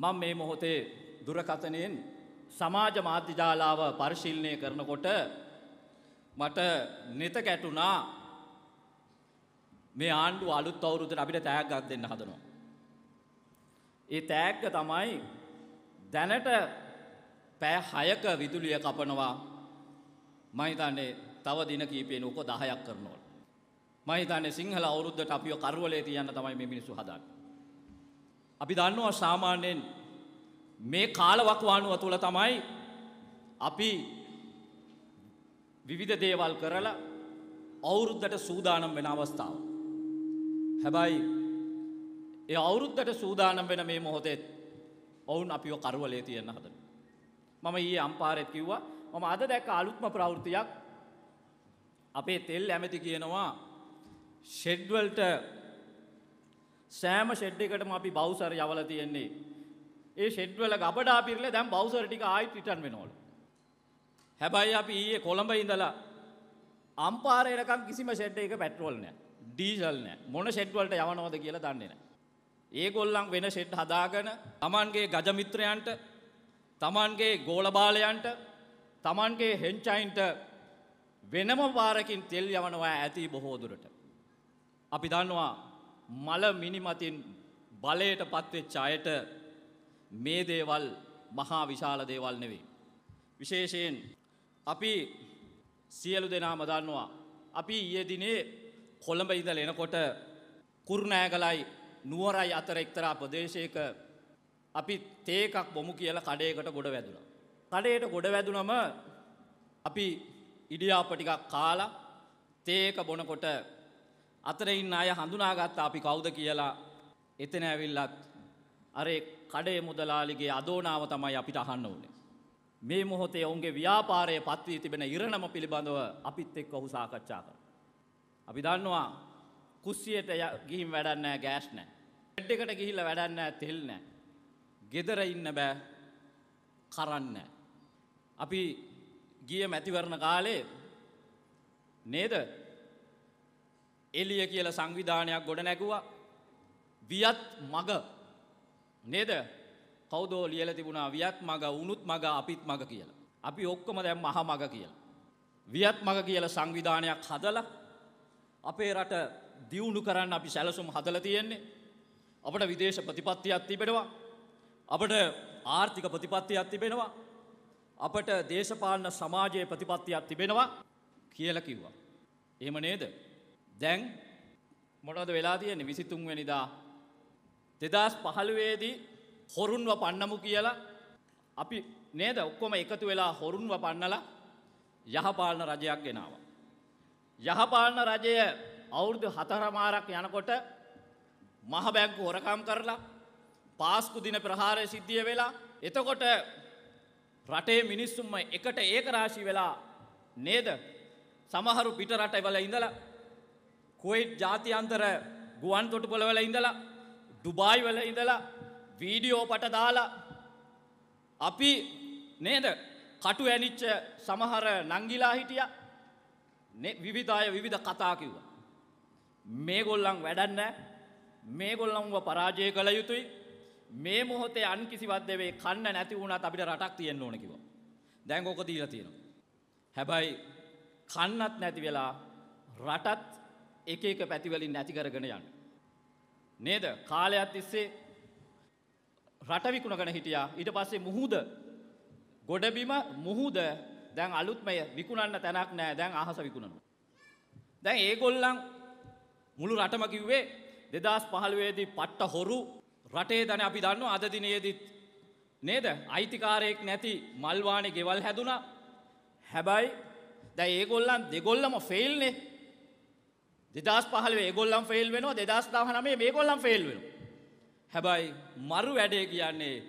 මම මේ මොහොතේ දුරකථනයෙන් සමාජ මාධ්‍යජාලාව පරිශීල්නය කරනකොට මට නෙත ගැටුණා මේ ආණ්ඩු අලුත් අවුරුද්දට අපිට තෑග්ගක් දෙන්න හදනවා. ඒ තෑග්ග තමයි දැනට පෑ හයක විදුලිය කපනවා මහිතන්නේ තව දින කීපයෙන් ඕක දහයක් කරනවල. මහිතන්නේ සිංහල අවුරුද්දට අපිව කරවලේ තියන්න තමයි මේ මිනිස්සු හදන්නේ. අපි දන්නවා සාමාන්‍යයෙන් මේ කාලවකවානුව තුළ තමයි අපි විවිධ දේවල් කරලා අවුරුද්දට සූදානම් වෙන අවස්ථාව. හැබැයි ඒ අවුරුද්දට සූදානම් වෙන මේ මොහොතෙත් ඔවුන් අපිව කරවලේ තියෙන හදන. මම ඊයේ අම්පාරෙත් කිව්වා මම අද දැක්ක අලුත්ම ප්‍රවෘත්තියක් අපේ තෙල් ඇමති කියනවා ෂෙඩ්වල්ට සෑම ෂෙඩ් එකටම අපි බවුසර් යවලා තියෙන්නේ. ඒ ෂෙඩ් වල ගබඩා පිරලා දැන් බවුසර් ටික ආයෙත් රිටර්න් වෙනවලු. හැබැයි අපි ඊයේ කොළඹ ඉඳලා අම්පාර එනකම් කිසිම ෂෙඩ් එකක පෙට්‍රෝල් නැහැ. ඩීසල් නැහැ. මොන ෂෙඩ් වලට යවනවද කියලා දන්නේ නැහැ. ඒගොල්ලන් වෙන ෂෙඩ් හදාගෙන Tamanගේ ගජ මිත්‍රයන්ට Tamanගේ ගෝල බාලයන්ට Tamanගේ හෙන්චයින්ට වෙනම පාරකින් තෙල් යවනවා ඇති බොහෝ දුරට. අපි දන්නවා මල මිනිමතින් බලයට පත්වෙච්ච අයට මේ දේවල් මහා විශාල දේවල් නෙවෙයි. විශේෂයෙන් අපි සියලු දෙනාම දන්නවා. අපි ඊයේ දිනේ කොළඹ ඉඳල එනකොට කුරුණෑගලයි නුවරයි අතර එක්තරා ප්‍රදේශයක අපි තේකක් බොමු කියලා කඩේකට ගොඩ වැදුණා. කඩේට ගොඩ වැදුනම අපි ඉඩියාපටිකක් කාලා තේක බොනකොට අතරඉන්න අය හඳුනාගත්ත අපි කවුද කියලා එතන ඇවිල්ලත් අරේ කඩේ මුදලාලිගේ අදෝනාව තමයි අපිට අහන්න ඕනේ. මේ මොහොතේ ඔවුන්ගේ ව්‍යාපාරය පත්වී තිබෙන ඉරණම පිළිබඳව අපිත් එක් ඔහු සාකච්ඡා කර. අපි දන්නවා කුස්සියට ගිහිම් වැඩන්නෑ ගෑස් නෑ. එඩ් එකට ගිහිල්ල වැඩන්නෑ තෙල් නෑ. ගෙදර ඉන්න බෑ කරන්න. අපි ගිය මැතිවරණ කාලේ නේද එලිය කියල සංවිධානයක් ගොඩ නැගුවා වියත් මග නේද කෞදෝ ලියල තිබුණා වියත් මග උනුත් මග අපිත් මග කියලා. අපි ඔක්කොම දැම් මහ මග කියලා. වියත් මග කියල සංවිධානයක් හදල අපේ රට දියුණු කරන්න අපි සැලසුම් හදල තියෙන්නේ. අපට විදේශ ප්‍රතිපත්තියක් තිබෙනවා. අපට ආර්ථික ප්‍රතිපත්තියක් තිබෙනවා. අපට දේශපාලන සමාජයේ ප්‍රතිපත්තියක් තිබෙනවා කියල කිව්වා. එහෙම නේද. දැන් මොනවද වෙලා තියෙන්නේ විසිතුන්වැනිදා දෙදස් පහළුවේදී හොරුන්ව පන්නමු කියලා අපි නේද ඔක්කොම එකතු වෙලා හොරුන්ව පන්නලා යහපාලන රජයක් ගෙනාව. යහපාලන රජය අවුරුදු හතරමාරක් යනකොට මහබැංකු හොරකම් කරලා පාස්කු දින ප්‍රහාරය සිද්ධිය වෙලා එතකොට රටේ මිනිස්සුම්ම එකට ඒකරාශී වෙලා නේද සමහරු පිට රටවල ඉඳලා කුවයිට් ජාතියන්තර ගුවන් තොටුපොළවල ඉඳලා ඩුබායි වල ඉඳලා වීඩියෝ පට දාලා අපි නේද කටු ඇනිච්ච සමහර නංගිලා හිටිය විවිධය විවිධ කතා කිව්වා. මේගොල්ලන් වැඩන්න මේගොල්ලන්ව පරාජය කළ යුතුයි මේ මොහොතේ අන් කිසිවත් දෙවේ කන්න නැති වුණත් අපිට රටක් තියෙන්න ඕන කිව්වා. දැන් ඕක දීලා තියෙනවා. හැබැයි කන්නත් නැති වෙලා රටත් එක එක පැතිවලින් නැති කරගෙන යන්න. නේද කාලයක් තිස්සේ රට විකුණගෙන හිටියා ඊට පස්සේ මුහුද ගොඩබිම මුහුද දැන් අලුත්මය විකුණන්න තැනක් නෑ දැන් අහස විකුණනවා. දැන් ඒගොල්ලන් මුළු රටම කිව්වේ දෙදස් පහළුවේදී පට්ට හොරු රටේ දන අපි දන්න අද දිනයේදත් නේද අයිතිකාරයෙක් නැති මල්වානෙ ගෙවල් හැදුනා හැබැයි දැ ඒගොල්ලන් දෙගොල්ලම ෆෙල්නේ දෙදස් පහලේ ගොල්ලම් ෆෙල් වෙන දෙදස් දාහනමේ මේ ගොල්ලම් ෆෙල් වෙන. හැබයි මරු වැඩේ කියන්නේ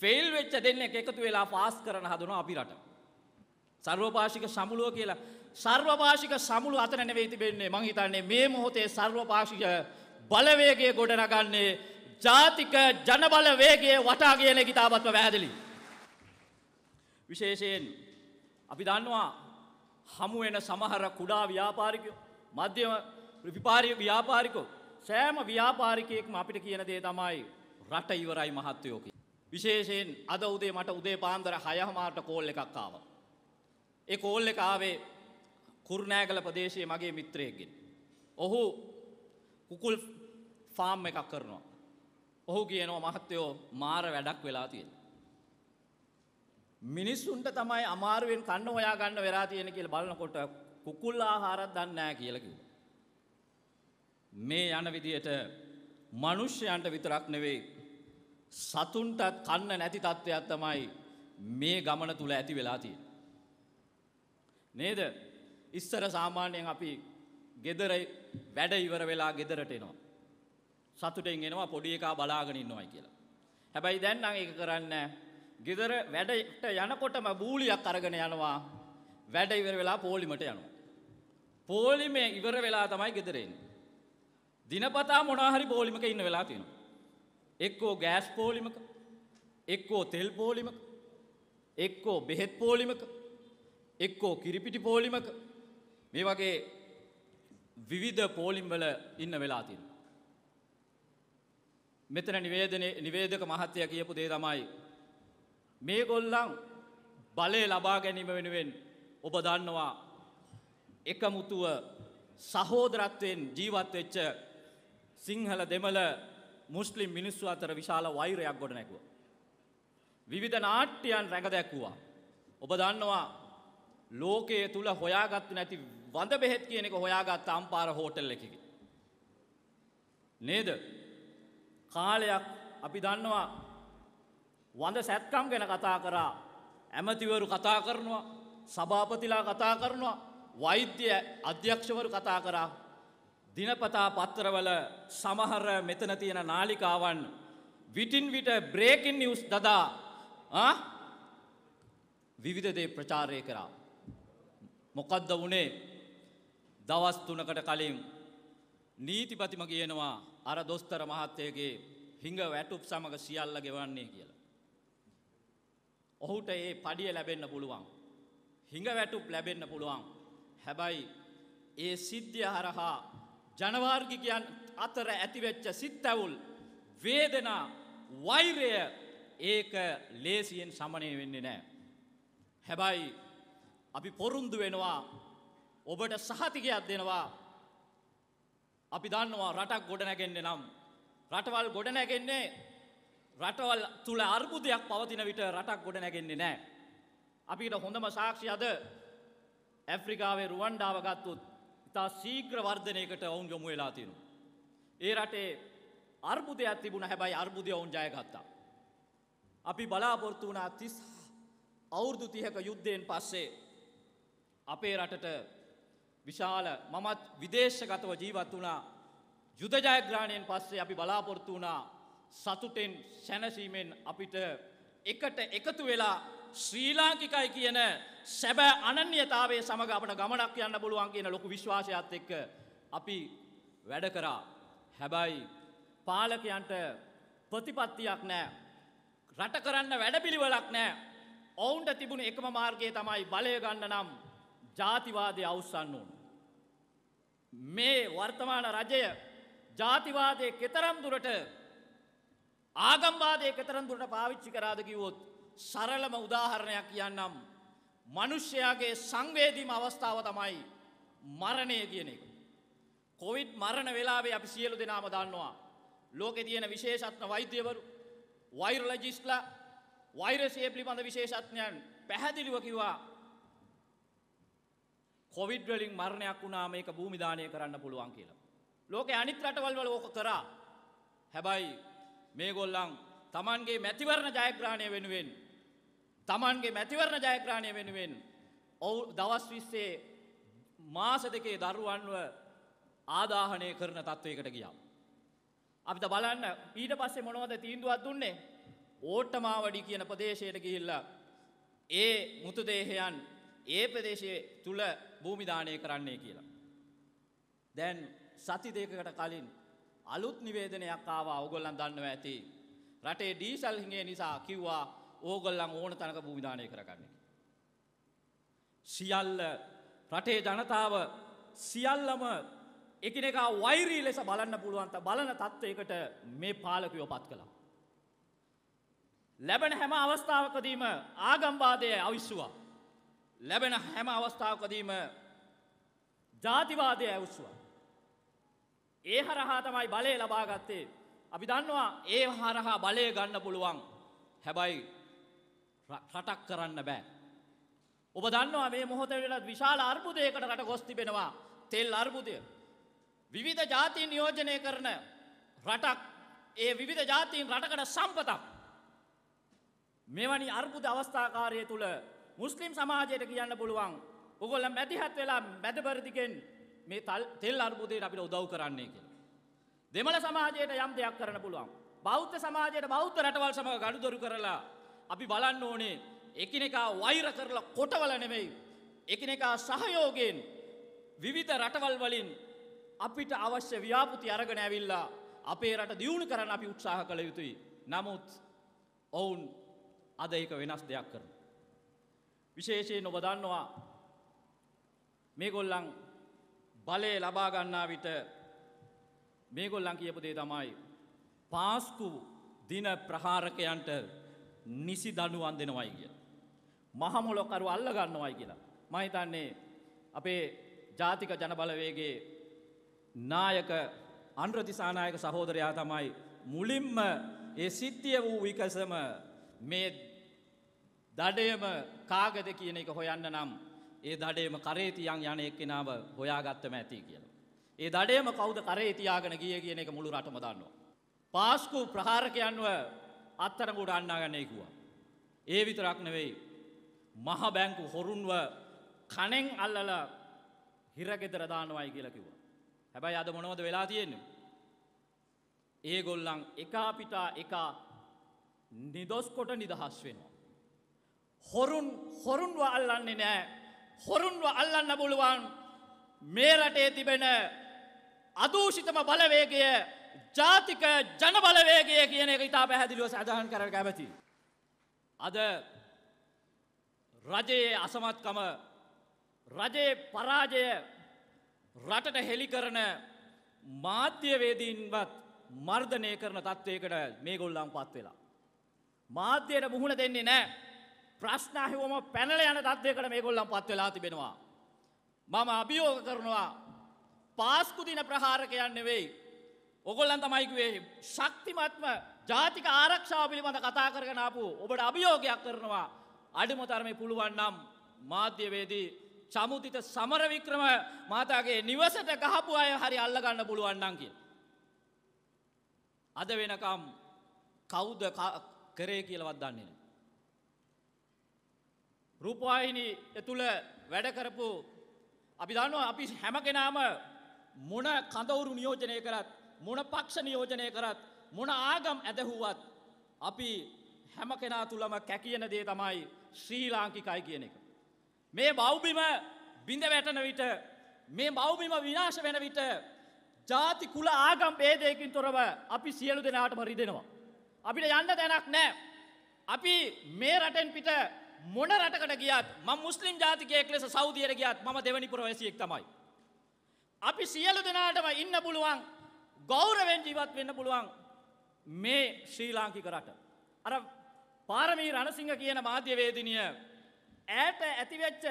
ෆෙල් වෙච්ච දෙන්න එකතු වෙලා පාස් කරන හදන අපි රට. සර්වපාශික සමුළුව කියලා සර්වපාශික සමුළු අතන නෙවෙයි තිබෙන්නේ මං හිතන්නේ මේ මොහොතේ සර්වපාශික බලවේගය ගොඩනගන්නේ ජාතික ජනබල වේගයේ වටා කියන කිතාබත්ව වැහැදිලි. විශේෂයෙන් අපි දන්නවා හමු වෙන සමහර කුඩා ව්‍යාපාරිකයෝ මධ්‍යම විපාරිය ව්‍යාපාරිකෝ සෑම ව්‍යාපාරිකයෙක්ම අපිට කියන දේ තමයි රට ඉවරයි මහත්තයෝකි. විශේෂයෙන් අද උදේ මට උදේ පාන්දර හයහමාට කෝල් එකක් ආව. ඒ කෝල් එක ආවේ කුරුණෑගල ප්‍රදේශයේ මගේ මිත්‍රයෙක්ගෙන්. ඔහු කුකුල් ෆාම් එකක් කරනවා. ඔහු කියනවා මහත්තයෝ මාර වැඩක් වෙලා තියෙන. මිනිස්සුන්ට තමයි අමාරුවෙන් කන්න ඔයා ගන්න වෙලා තියෙන කියලා බලනකොට කුකුල් ආහාරත් දන්නේ නැහැ කියලා කිව්වා. මේ යන විදියට මනුෂ්‍යයන්ට විතරක් නෙවෙයි සතුන්ටත් කන්න නැති තත්ත්වයක් තමයි මේ ගමන තුල ඇති වෙලා තියෙන්නේ. නේද? ඉස්සර සාමාන්‍යයෙන් අපි ගෙදර වැඩ ඉවර වෙලා ගෙදරට එනවා. සතුටෙන් එනවා පොඩි එකා බලාගෙන ඉන්නවයි කියලා. හැබැයි දැන් නම් ඒක කරන්නේ නැහැ. ගෙදර වැඩට යනකොටම බූලියක් අරගෙන යනවා. වැඩ ඉවර වෙලා පොලිමට යනවා. පොලිමේ ඉවර වෙලා තමයි ගෙදර එන්නේ. දිනපතා මොනාහරි පෝලිමක ඉන්න වෙලා තියෙනවා. එක්කෝ ගෑස් පෝලිමක එක්කෝ තෙල් පෝලිමක එක්කෝ බෙහෙත් පෝලිමක එක්කෝ කිරිපිටි පෝලිමක මේ වගේ විවිධ පෝලිම්වල ඉන්න වෙලා තියෙනවා. මෙතන නිවේදනයේ නිවේදක මහත්තයා කියපු දේ තමයි මේගොල්ලන් බලය ලබා ගැනීම වෙනුවෙන් ඔබ දන්නවා එකමුතුව සහෝදරත්වයෙන් ජීවත් වෙච්ච සිංහල දෙමළ මුස්ලිම් මිනිස්සු අතර විශාල වෛරයක් ගොඩ නැගුව. විවිධ නාට්‍යයන් රැඟ දැක්වුවා. ඔබ දන්නවා ලෝකයේ තුළ හොයාගත්තු නැති වඳ බෙහෙත් කියන එක හොයාගත්ත අම්පාර හෝටල් එකකි. නේද කාලයක් අපි දන්නවා වඳ සැත්කම් ගැන කතා කරා ඇමතිවරු කතා කරනවා සභාපතිලා කතා කරනවා වෛද්‍ය අධ්‍යක්ෂවරු කතා කරා දිනපතා පත්තරවල සමහර මෙතන තියෙන නාලිකාවන් විටින් විට බ්‍රේකින් නිවස් දදා විවිධදේ ප්‍රචාරය කරා. මොකද්ද වනේ දවස් තුනකට කලින් නීතිපතිම කියනවා අර දොස්තර මහත්තයගේ හිඟ වැටුප් සමඟ සියල්ල ගෙවන්නේ කියලා. ඔහුට ඒ පඩිය ලැබෙන්න පුළුවන්. හිඟ වැටුප් ලැබෙන්න පුළුවන්. හැබැයි ඒ සිද්ධිය හරහා ජනවාර්ගිකයන් අතර ඇතිවෙච්ච සිත්තැවුල් වේදනා වෛරය ඒක ලේසියෙන් සමනය වෙන්නේ නෑ. හැබැයි අපි පොරුන්දු වෙනවා ඔබට සහතිකයක් දෙනවා අපි දන්නවා රටක් ගොඩනැගෙන්න්න නම්. රටවල් ගොඩනැගෙන්නේ රටවල් තුළ අර්බුදයක් පවතින විට රටක් ගොඩනැගෙන්නේ නෑ. අපිට හොඳම සාක්ෂි අද ඇෆ්‍රිකාවේ රුවන්ඩාව ගත්තුත් ඉතා සීග්‍ර වර්ධනයකට ඔවුන් යොමු වෙලා තියෙනු. ඒ රටේ අර්බුදයක් තිබුණ හැබැයි අර්බුදය ඔවුන් ජයගත්තා. අපි බලාපොරොත්තු වුණා තිස් අවුරුදු තිහක යුද්ධයෙන් පස්සේ අපේ රටට විශාල මමත් විදේශගතව ජීවත් වුණා යුදජයග්‍රාණයෙන් පස්සේ අපි බලාපොරොත්තු වුණා සතුටෙන් සැනසීමෙන් අපිට එකට එකතු වෙලා ශ්‍රී ලාංකිකයි කියන සැබෑ අනන්‍යතාවය සමඟ අපට ගමනක් යන්න පුළුවන් කියන ලොකු විශ්වාසයත් එක්ක අපි වැඩ කරා. හැබැයි පාලකයන්ට ප්‍රතිපත්තියක් නෑ. රට කරන්න වැඩපිළිවෙලක් නෑ. ඔවුන්ට තිබුණ එකම මාර්ගයේ තමයි බලය ගන්න නම් ජාතිවාදය අවස්සන්න ඕන. මේ වර්තමාන රජය ජාතිවාදය කෙතරම් දුරට ආගම්වාදය කෙතරම් දුරට පාවිච්චි කරාද කිව්වොත් සරලම උදාහරණයක් කියන්නම්. මනුෂ්‍යයාගේ සංවේදීම අවස්ථාව තමයි මරණය කියන එක. කොවිඩ් මරණ වෙලාවේ අපි සියලු දෙනාම දන්නවා. ලෝකෙ තියෙන විශේෂත්න වෛද්‍යවරු වෛරලජිස්ලා වෛරසය පිළිබඳ විශේෂත්ඥයන් පැහැදිලිව කිව්වා කොවිඩ්වලින් මරණයක් වුණාම ඒක භූමිධානය කරන්න පුළුවන් කියලා. ලෝක අනිත් රටවල්වල ඕක කරා. හැබැයි මේගොල්ලන් තමන්ගේ මැතිවරණ ජයග්‍රහණය වෙනුවෙන් තමන්ගේ මැතිවරණ ජයග්‍රහණය වෙනුවෙන් ඔවු දවස් විස්සේ මාස දෙකේ දරුවන්ව ආදාහනය කරන තත්ත්වයකට ගියා. අපිට බලන්න ඊට පස්සේ මොනවද තීන්දුවක් දුන්නේ? ඕට්ටමාවඩි කියන ප්‍රදේශයට ගිහිල්ලා ඒ මුතුදේහයන් ඒ ප්‍රදේශයේ තුල භූමි දාණය කරන්නයි කියලා. දැන් සති දෙකකට කලින් අලුත් නිවේදනයක් ආවා. ඔයගොල්ලන් දන්නවා ඇති. රටේ ඩීසල් හිඟය නිසා කිව්වා ඕගොල්ලන් ඕන තනක භූවිධානය කරගන්න. සියල්ල රටේ ජනතාව සියල්ලම එකනෙක වෛරී ලෙස බලන්න පුළුවන්ත බලන තත්ත්වයකට මේ පාලකයෝ පත් කළා. ලැබෙන හැම අවස්ථාවකදීම ආගම්බාදය අවිශ්වා. ලැබෙන හැම අවස්ථාවකදීම ජාතිවාදය ඇවුස්වා. ඒ හරහා තමයි බලය ලබාගත්තේ අපි දන්නවා ඒ හරහා බලය ගන්න පුළුවන් හැබැයි රටක් කරන්න බෑ. ඔබ දන්නවා මේ මොහොත වෙලත් විශාල අර්බුදයකට රට ගොස් තිබෙනවා තෙල් අර්බුදය. විවිධ ජාතීන් නියෝජනය කරන රටක් ඒ විවිධ ජාතීන් රටකට සම්පතක්. මෙවැනි අර්බුද අවස්ථාකාරය තුළ මුස්ලිම් සමාජයට කියන්න පුළුවන් ඔගොල්ල මැදිහත් වෙලා මැදබරදිගෙන් මේ තෙල් අර්බුදයට අපිට උදව් කරන්නේ කියලා. දෙමළ සමාජයට යම් දෙයක් කරන්න පුළුවන්. බෞද්ධ සමාජයට බෞද්ධ රටවල් සමඟ ගඩුදොරු කරලා අපි බලන්න ඕනේ එකිනෙකා වෛර කරලා කොටවල නෙමෙයි. එකිනෙකා සහයෝගයෙන් විවිධ රටවල් වලින් අපිට අවශ්‍ය ව්‍යාපෘති අරගෙන ඇවිල්ලා අපේ රට දියුණු කරන්න අපි උත්සාහ කළ යුතුයි. නමුත් ඔවුන් අද ඒක වෙනස් දෙයක් කරන. විශේෂයෙන් ඔබ දන්නවා මේගොල්ලන් බලය ලබා ගන්නා විට මේගොල්ලන් කියපු දේ තමයි පාස්කු දින ප්‍රහාරකයන්ට නිසි දනුවන් දෙනවයි කිය. මහමොලොකරු අල්ල ගන්නවයි කියලා. මහිතන්නේ අපේ ජාතික ජනබලවේගේ නායක අන්ද්‍රතිසානායක සහෝදරයා තමයි මුලින්ම ඒ සිද්ධිය වූ විකසම මේ දඩයම කාගද කියන එක හොයන්න නම් ඒ දඩේම කරේතියන් යන එක්කෙනාව හොයාගත්තම ඇති කියලා. ඒ දඩේම කවුද කරේ තියාගෙන ගිය කියන එක මුළු රටම දන්නවා. පාස්කු ප්‍රහාරකයන්ව අත්තරකුට අන්නාගන්නේ කිව්වා. ඒ විතරක් නෙවෙයි. මහ බැංකු හොරුන්ව කණෙන් අල්ලල හිරගෙදර දානවයි කියලා කිව්වා. හැබැයි අද මොනවද වෙලා තියෙන්නේ? ඒගොල්ලන් එකා පිටා එකා නිදොස් කොට නිදහස් වෙනවා. හොරුන් හොරුන්ව අල්ලන්නේ නෑ. හොරුන්ව අල්ලන්න පුළුවන් මේ රටේ තිබෙන අදූෂිතම බලවේගය ජාතික ජනබලවේගය කියන එක ඉතා පැහැදිලිව සඳහන් කර කැමති. අද රජයේ අසමත්කම රජයේ පරාජය රටට හෙළි කරන මාධ්‍යවේදීන්වත් මර්ධනය කරන තත්ත්වයකට මේ ගොල්ලම් පත් වෙලා. මාධ්‍යයට මුහුණ දෙන්නේ නෑ ප්‍රශ්නාහිවම පැනල යන තත්වයකට මේ ගොල්ලම් පත් වෙලා තිබෙනවා. මම අභියෝග කරනවා පාස්කුදින ප්‍රහාරකයන් නෙවෙයි ඔගොල්ලන් තමයිකවේ ශක්තිමත්ම ජාතික ආරක්ෂාව පිළිබඳ කතා කරගෙන ආපු ඔබට අභියෝගයක් කරනවා අඩුම තරමේ පුළුවන් නම් මාධ්‍යවේදී චමුතිත සමරවික්‍රම මාතාගේ නිවසට ගහපු අය හරි අල්ලගන්න පුළුවන් නම් කියලා. අද වෙනකම් කවුද කරේ කියලාවත් දන්නේ නැහැ. රූපවාහිනී තුල වැඩ කරපු අපි දන්නවා අපි හැම කෙනාම මොන කඳවුරු නියෝජනය කරත් මොන පක්ෂ නියෝජනය කරත් මොන ආගම් ඇදහුවත් අපි හැම කෙනා තුළම කැකියන දේ තමයි ශ්‍රී ලාංකිකයි කියන එක. මේ බෞබිම බිඳ වැටන විට මේ බෞබිම විනාශ වෙන විට ජාති කුල ආගම් බේදයකින් තොරව අපි සියලු දෙනාටම රිදෙනවා. අපිට යන්න තැනක් නෑ. අපි මේ රටෙන් පිට මොන රටකට ගියත් මම මුස්ලිම් ජාතිකයෙක් ලෙස සෞදියට ගියත් මම දෙවනි පුරවැසියෙක් තමයි. අපි සියලු දෙනාටම ඉන්න පුළුවන් ගෞරවෙන් ජීවත් වෙන්න පුළුවන් මේ ශ්‍රී ලාංකික රට. අර පාරමී රණසිංහ කියන මාධ්‍යවේදිනිය ඇයට ඇතිවෙච්ච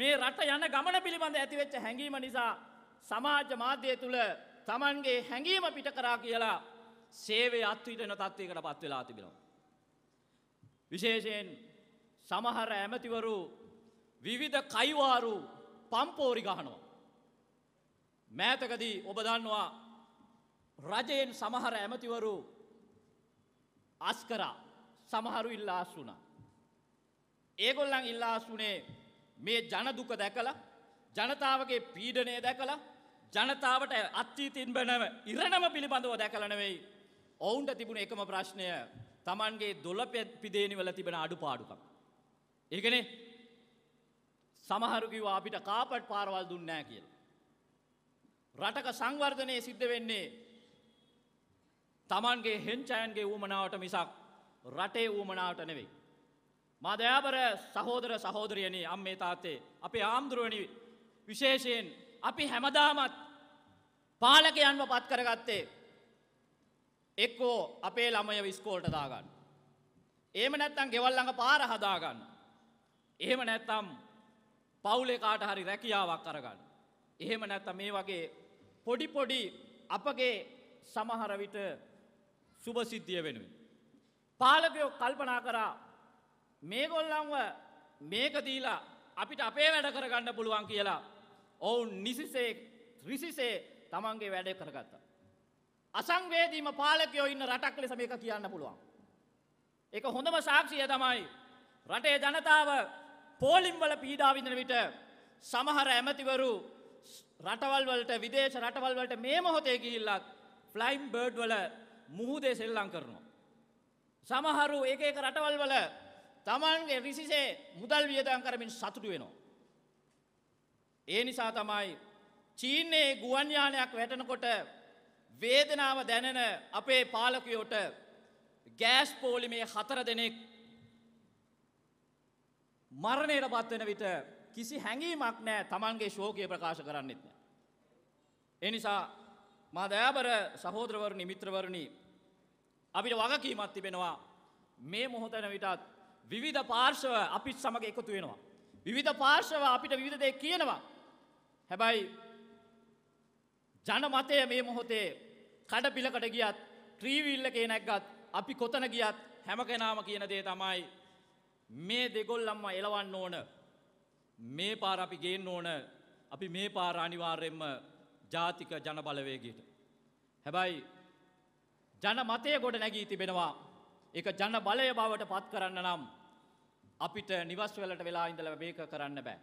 මේ රට යන ගමන පිළිබඳ ඇතිවෙච්ච හැඟීම නිසා සමාජ මාධ්‍යය තුළ තමන්ගේ හැඟීම පිට කරා කියලා සේවේ අත්විටන තත්ත්වයකට පත් වෙලා තිබෙනවා. විශේෂයෙන් සමහර ඇමතිවරු විවිධ කයිවාරු පම්පෝරි ගහනවා. මෑතකදී ඔබ දන්නවා රජයෙන් සමහර ඇමතිවරු අස්කරා සමහරු ඉල්ලාස් වුණා. ඒගොල්ලන් ඉල්ලාස් වුණේ මේ ජනදුක දැකලා ජනතාවගේ පීඩනය දැකලා ජනතාවට අත්චීතින් බැනව ඉරණම පිළිබඳව දැකලනවෙයි. ඔවුන්ට තිබුණ එකම ප්‍රශ්නය තමන්ගේ දොල පිදේනිවල තිබෙන අඩු පාඩුකම්. ඒකන සමහරුකිව අපිට කාපට් පාරවල් දුන්නෑ කියල. රටක සංවර්ධනය සිද්ධ වෙන්නේ තමන්ගේ හෙංචයන්ගේ වූමනාවට මිසක් රටේ වූමනාවට නෙවෙයි. මදෑබර සහෝදර සහෝදරයනි අම්මේ තාත්තේ අපේ ආම්දුරුවනි විශේෂයෙන් අපි හැමදාමත් පාලකයන්ව පත් කරගත්තේ එක්කෝ අපේ ළමය විස්කෝල්ට දාගන්න. ඒම නැත්තම් ගෙවල්ලඟ පාර හදාගන්න. එහෙම නැත්තම් පවුලේ කාට හරි රැකියාවක් කරගන්න. එහෙම නැත්තම් මේ වගේ පොඩි පොඩි අපගේ සමහර විට සුභසිද්ධිය වෙනුවෙන්. පාලකයෝ කල්පනා කරා මේගොල්ලංව මේකදීලා අපිට අපේ වැඩ කරගන්න පුළුවන් කියලා ඔවුන් නිසිසේ රිසිසේ තමන්ගේ වැඩය කරගත්තා. අසංවේදීම පාලකයෝ ඉන්න රටක් ලෙස මේක කියන්න පුළුවන්. එක හොඳම සාක්ෂිය තමයි රටේ ජනතාව පෝලිම්වල පීඩාවිඳන විට සමහර ඇමතිවරු රටවල්වලට විදේශ රටවල්වලට මේ මොහොතේ ගිහිල්ලක් ෆ්ලයිම් බර්ඩ් වල මුහුදේ සෙල්ලම් කරනවා. සමහරු එක එක රටවල් වල තමන්ගේ රිසිසේ මුදල් වියදම් කරමින් සතුටු වෙනවා. ඒ නිසා තමයි චීනයේ ගුවන් යානයක් වැටෙනකොට වේදනාව දැනෙන අපේ පාලකයෝට ගෑස් පෝලිමේ හතර දෙනෙක් මරණයට පත් වෙන විට කිසි හැඟීමක් නැහැ Tamanගේ ශෝකය ප්‍රකාශ කරන්නෙත් නැහැ. ඒ නිසා මා දයාබර සහෝදරවරුනි මිත්‍රවරුනි අපිට වගකීමත් තිබෙනවා මේ මොහොතන විටත් විවිධ පාර්ශව අපිත් සමඟ එකතු වෙනවා. විවිධ පාර්ශව අපිට විවිධදය කියනවා. හැබැයි ජනමතය මේ මොහොතේ කඩ පිලකට ගියත් ත්‍රීවිල්ලකේ නැක්ගත් අපි කොතන ගියත් හැම කෙනාම කියන දේ තමයි මේ දෙගොල්ලම්ම එලවන්න ඕන මේ පාර අපි ගේන්න ඕන අපි මේ පාර අනිවාර්යෙන්ම ජාතික ජනබලවේගයට. හැබැයි ජනමතය ගොඩ නැගී තිබෙනවා. ඒක ජන බලය බවට පත් කරන්න නම් අපිට නිවස් වලට වෙලා ඉඳලා මේක කරන්න බෑ.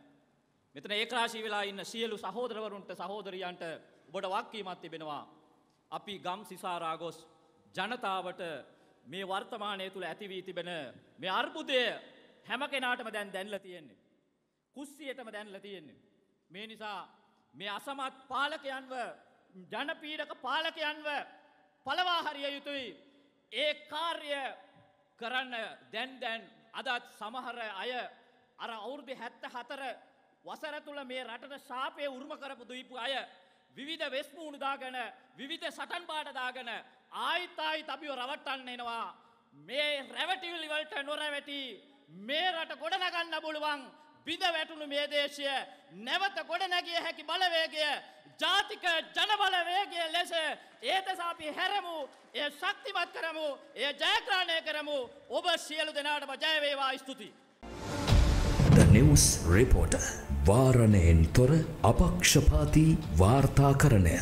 මෙතන ඒකරාශී වෙලා ඉන්න සියලු සහෝදරවරුන්ට සහෝදරියන්ට ඔබට වක්කීමක් තිබෙනවා. අපි ගම් සිසාරා ගොස් ජනතාවට මේ වර්තමානය තුළ ඇති වී තිබෙන මේ අර්බුදය හැම කෙනාටම දැන් දැන්ලා තියෙන්නේ. කුස්සියටම දැන්ලා තියෙන්නේ. මේ නිසා මේ අසමත් පාලකයන්ව ජනපීඩක පාලකයන්ව පලවා හරිය යුතුයි. ඒ කාර්ය කරන්න දැන් දැන් අදත් සමහර අය අර අවුරුදු 74 වසර තුල මේ රටට ශාපය උරුම කරපු දීපු අය විවිධ වෙස්මුණු දාගෙන විවිධ සටන් පාට දාගෙන ආයිත් ආයිත් අපිව රවට්ටන්න එනවා මේ රැවටිවිලි වලට නොරැවටි මේ රට ගොඩනගන්න බලුවන් බිඳ වැටුණු මේ දේශය නැවත ගොඩනැගිය හැකි බලවේගය ජාතික ජනබලවේගය ලෙස ඒතසාපි හැරමු ඒ ශක්තිමත් කරමු ඒ ජයග්‍රහණය කරමු ඔබ සියලු දෙනාටම ජයවේවා ස්තුති. The News Reporter වාරණයෙන් තොර අපක්ෂපාති වාර්තාකරණය